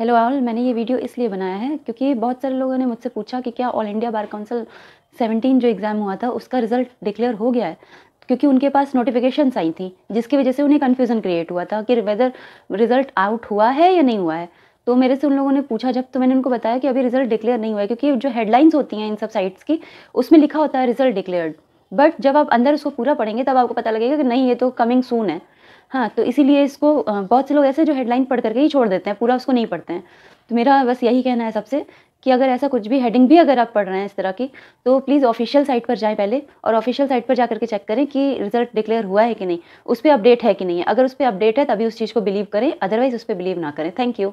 hello all मैंने ये video इसलिए बनाया है क्योंकि बहुत सारे लोगों ने मुझसे पूछा कि क्या ऑल इंडिया बार काउंसिल 17 जो एग्ज़ाम हुआ था उसका रिज़ल्ट डिक्लेयर हो गया है क्योंकि उनके पास नोटिफिकेशंस आई थी जिसकी वजह से उन्हें कन्फ्यूज़न क्रिएट हुआ था कि वेदर रिज़ल्ट आउट हुआ है या नहीं हुआ है तो मेरे से उन लोगों ने पूछा जब तो मैंने उनको बताया कि अभी रिज़ल्ट डिक्लेयर नहीं हुआ है क्योंकि जो हेडलाइंस होती हैं इन सब साइट्स की उसमें लिखा होता है रिज़ल्ट डिक्लेयर्ड बट जब आप अंदर उसको पूरा पढ़ेंगे तब आपको पता लगेगा कि नहीं ये तो कमिंग सून है हाँ तो इसीलिए इसको बहुत से लोग ऐसे जो हेडलाइन पढ़ करके ही छोड़ देते हैं पूरा उसको नहीं पढ़ते हैं तो मेरा बस यही कहना है सबसे कि अगर ऐसा कुछ भी हेडिंग भी अगर आप पढ़ रहे हैं इस तरह की तो प्लीज़ ऑफिशियल साइट पर जाएं पहले और ऑफिशियल साइट पर जा करके चेक करें कि रिजल्ट डिक्लेयर हुआ है कि नहीं उस पर अपडेट है कि नहीं है अगर उस पर अपडेट है तभी उस चीज़ को बिलीव करें अदरवाइज़ उस पर बिलीव ना करें थैंक यू